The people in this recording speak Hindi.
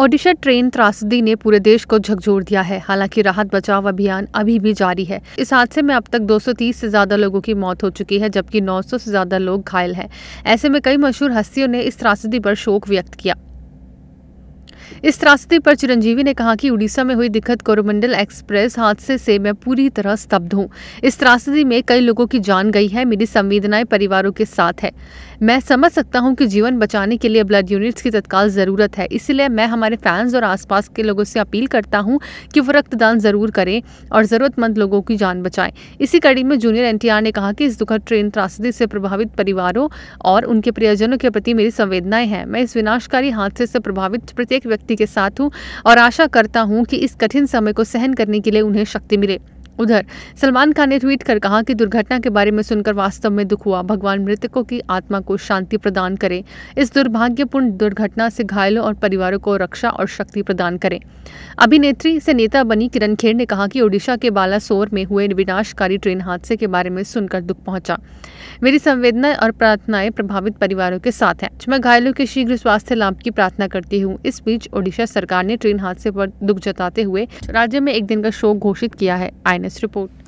ओडिशा ट्रेन त्रासदी ने पूरे देश को झकझोर दिया है हालांकि राहत बचाव अभियान अभी भी जारी है इस हादसे में अब तक 230 से ज्यादा लोगों की मौत हो चुकी है जबकि 900 से ज्यादा लोग घायल हैं ऐसे में कई मशहूर हस्तियों ने इस त्रासदी पर शोक व्यक्त किया इस रास्ते पर चिरंजीवी ने कहा कि उड़ीसा में हुई दिक्कत कोरोमंडल एक्सप्रेस हादसे से मैं पूरी तरह स्तब्ध हूँ इस त्रासदी में कई लोगों की जान गई है मेरी संवेदनाएं परिवारों के साथ है मैं समझ सकता हूँ कि जीवन बचाने के लिए ब्लड यूनिट्स की तत्काल ज़रूरत है इसलिए मैं हमारे फैंस और आसपास के लोगों से अपील करता हूँ कि वो रक्तदान ज़रूर करें और ज़रूरतमंद लोगों की जान बचाएं इसी कड़ी में जूनियर एनटीआर ने कहा कि इस दुखद ट्रेन त्रासदी से प्रभावित परिवारों और उनके प्रियजनों के प्रति मेरी संवेदनाएं हैं मैं इस विनाशकारी हादसे से प्रभावित प्रत्येक व्यक्ति के साथ हूँ और आशा करता हूँ कि इस कठिन समय को सहन करने के लिए उन्हें शक्ति मिले उधर सलमान खान ने ट्वीट कर कहा कि दुर्घटना के बारे में सुनकर वास्तव में दुख हुआ भगवान मृतकों की आत्मा को शांति प्रदान करे इस दुर्भाग्यपूर्ण दुर्घटना से घायलों और परिवारों को रक्षा और शक्ति प्रदान करे अभिनेत्री से नेता बनी किरण खेर ने कहा कि ओडिशा के बालासोर में हुए विनाशकारी ट्रेन हादसे के बारे में सुनकर दुख पहुंचा मेरी संवेदना और प्रार्थनाएं प्रभावित परिवारों के साथ हैं मैं घायलों के शीघ्र स्वास्थ्य लाभ की प्रार्थना करती हूँ इस बीच ओडिशा सरकार ने ट्रेन हादसे पर दुख जताते हुए राज्य में एक दिन का शोक घोषित किया है आई Finance Report.